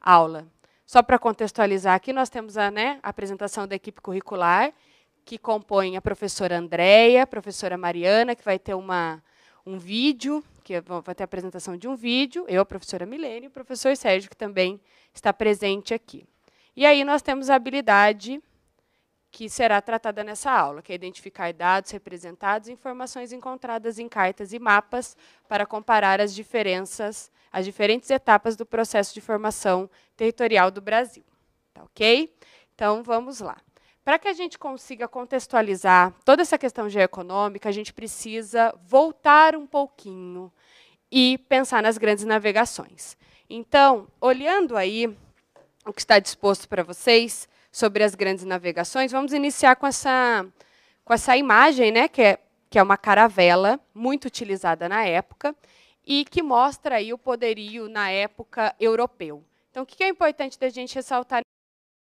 aula. Só para contextualizar, aqui nós temos a, né, a apresentação da equipe curricular, que compõe a professora Andréia, professora Mariana, que vai ter uma, um vídeo, que é, vai ter a apresentação de um vídeo, eu, a professora Milene, e o professor Sérgio, que também está presente aqui. E aí nós temos a habilidade que será tratada nessa aula, que é identificar dados representados e informações encontradas em cartas e mapas para comparar as diferenças, as diferentes etapas do processo de formação territorial do Brasil. Tá OK? Então vamos lá. Para que a gente consiga contextualizar toda essa questão geoeconômica, a gente precisa voltar um pouquinho e pensar nas grandes navegações. Então, olhando aí o que está disposto para vocês, sobre as grandes navegações, vamos iniciar com essa, com essa imagem, né, que, é, que é uma caravela muito utilizada na época e que mostra aí o poderio na época europeu. Então, o que é importante da gente ressaltar